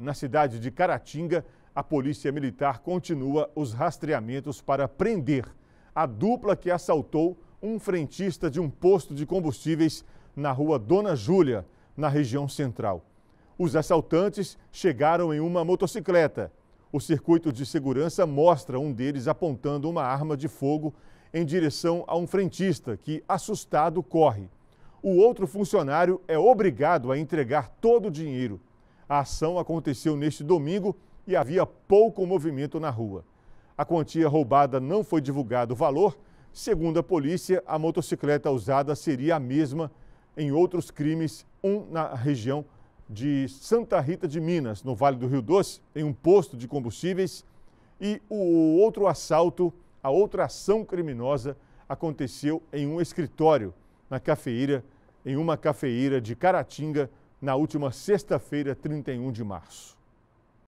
na cidade de Caratinga, a Polícia Militar continua os rastreamentos para prender a dupla que assaltou um frentista de um posto de combustíveis na rua Dona Júlia, na região central. Os assaltantes chegaram em uma motocicleta. O circuito de segurança mostra um deles apontando uma arma de fogo em direção a um frentista que, assustado, corre. O outro funcionário é obrigado a entregar todo o dinheiro. A ação aconteceu neste domingo e havia pouco movimento na rua. A quantia roubada não foi divulgado o valor. Segundo a polícia, a motocicleta usada seria a mesma em outros crimes, um na região de Santa Rita de Minas, no Vale do Rio Doce, em um posto de combustíveis, e o outro assalto, a outra ação criminosa aconteceu em um escritório na cafeira, em uma cafeira de Caratinga, na última sexta-feira, 31 de março.